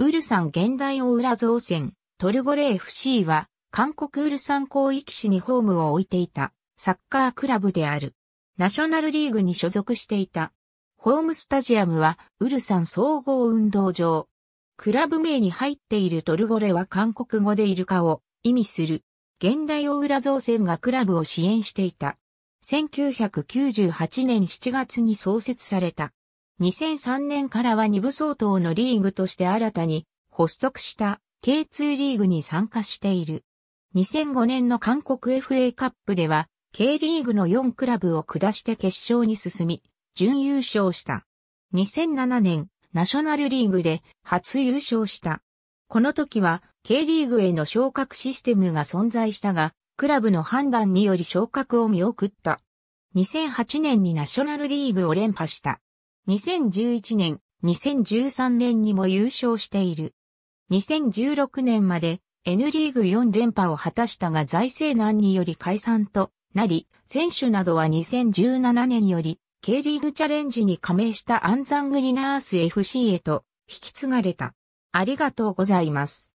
ウルサン現代オウラ造船、トルゴレ FC は、韓国ウルサン広域市にホームを置いていた、サッカークラブである。ナショナルリーグに所属していた。ホームスタジアムは、ウルサン総合運動場。クラブ名に入っているトルゴレは韓国語でイルカを意味する。現代オウラ造船がクラブを支援していた。1998年7月に創設された。2003年からは2部相当のリーグとして新たに発足した K2 リーグに参加している。2005年の韓国 FA カップでは K リーグの4クラブを下して決勝に進み、準優勝した。2007年、ナショナルリーグで初優勝した。この時は K リーグへの昇格システムが存在したが、クラブの判断により昇格を見送った。2008年にナショナルリーグを連覇した。2011年、2013年にも優勝している。2016年まで N リーグ4連覇を果たしたが財政難により解散となり、選手などは2017年より K リーグチャレンジに加盟したアンザングリナース FC へと引き継がれた。ありがとうございます。